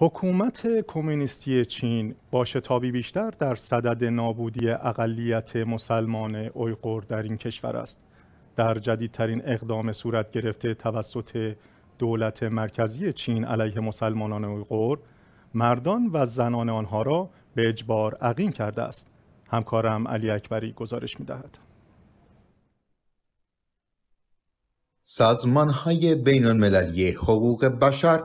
حکومت کمونیستی چین با شتابی بیشتر در صدد نابودی اقلیت مسلمان اویغور در این کشور است در جدیدترین اقدام صورت گرفته توسط دولت مرکزی چین علیه مسلمانان اویغور مردان و زنان آنها را به اجبار عقیم کرده است همکارم علی اکبری گزارش دهد. سازمان های بین المللی حقوق بشر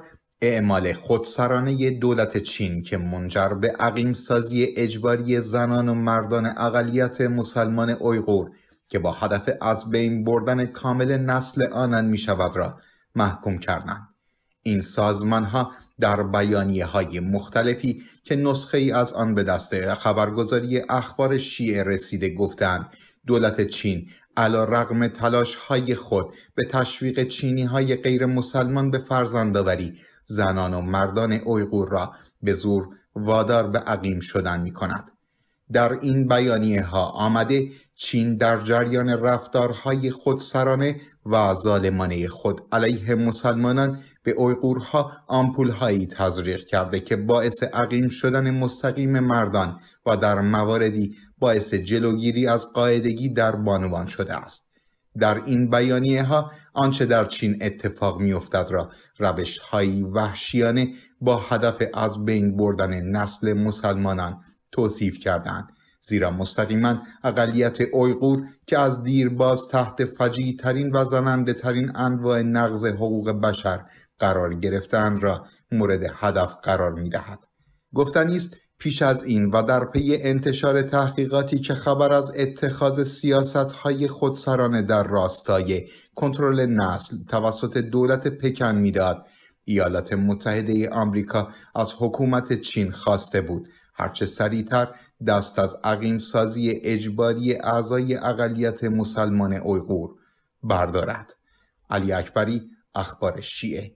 اعمال خودسرانه دولت چین که منجر به عقیم سازی اجباری زنان و مردان اقلیت مسلمان اویغور که با هدف از بین بردن کامل نسل آنان می شود را محکوم کردند. این سازمان ها در بیانیه های مختلفی که نسخه ای از آن به دست خبرگزاری اخبار شیعه رسیده گفتند دولت چین علا رقم تلاش های خود به تشویق چینی های غیر مسلمان به فرزندآوری زنان و مردان اویغور را به زور وادار به عقیم شدن می کند. در این بیانیه ها آمده چین در جریان رفتارهای خودسرانه و ظالمانه خود علیه مسلمانان به اویغورها هایی تزریق کرده که باعث عقیم شدن مستقیم مردان و در مواردی باعث جلوگیری از قاعدگی در بانوان شده است. در این بیانیه ها آنچه در چین اتفاق میافتد را روش هایی وحشیانه با هدف از بین بردن نسل مسلمانان توصیف کردند زیرا مستقیما اقلیت اویغور که از دیرباز تحت فجی ترین و زننده ترین انواع نقض حقوق بشر قرار گرفتن را مورد هدف قرار می دهد. گفتنیست پیش از این و در پی انتشار تحقیقاتی که خبر از اتخاذ های خودسرانه در راستای کنترل نسل توسط دولت پکن میداد ایالات متحده ای آمریکا از حکومت چین خواسته بود هرچه سریعتر دست از عقیم سازی اجباری اعضای اقلیت مسلمان اویغور بردارد علی اکبری اخبار شیعه